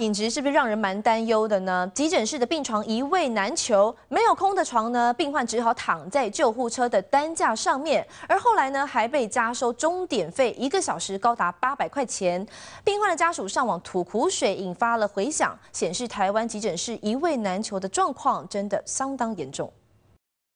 品质是不是让人蛮担忧的呢？急诊室的病床一位难求，没有空的床呢，病患只好躺在救护车的担架上面，而后来呢，还被加收终点费，一个小时高达八百块钱。病患的家属上网吐苦水，引发了回响，显示台湾急诊室一位难求的状况真的相当严重。